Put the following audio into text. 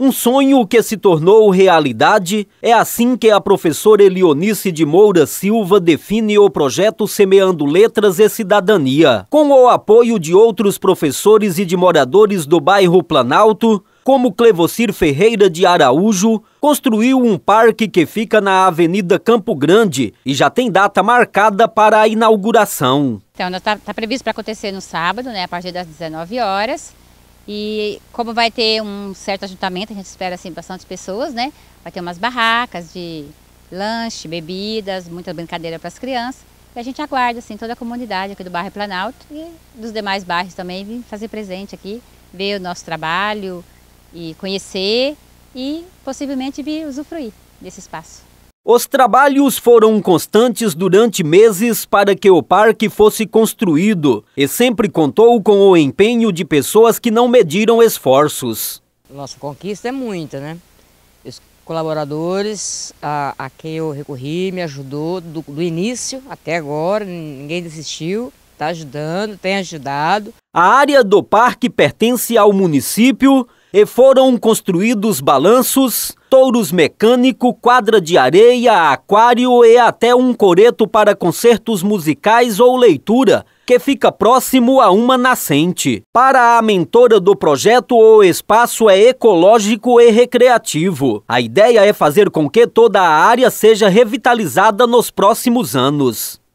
Um sonho que se tornou realidade é assim que a professora Elionice de Moura Silva define o projeto Semeando Letras e Cidadania. Com o apoio de outros professores e de moradores do bairro Planalto, como Clevocir Ferreira de Araújo, construiu um parque que fica na Avenida Campo Grande e já tem data marcada para a inauguração. Então, está tá previsto para acontecer no sábado, né, a partir das 19 horas. E como vai ter um certo ajuntamento, a gente espera assim bastante pessoas, né? Vai ter umas barracas de lanche, bebidas, muita brincadeira para as crianças. E a gente aguarda assim toda a comunidade aqui do bairro Planalto e dos demais bairros também vir fazer presente aqui, ver o nosso trabalho e conhecer e possivelmente vir usufruir desse espaço. Os trabalhos foram constantes durante meses para que o parque fosse construído e sempre contou com o empenho de pessoas que não mediram esforços. Nossa conquista é muita, né? Os colaboradores a, a quem eu recorri me ajudou do, do início até agora, ninguém desistiu está ajudando, tem ajudado. A área do parque pertence ao município e foram construídos balanços, touros mecânico, quadra de areia, aquário e até um coreto para concertos musicais ou leitura, que fica próximo a uma nascente. Para a mentora do projeto, o espaço é ecológico e recreativo. A ideia é fazer com que toda a área seja revitalizada nos próximos anos.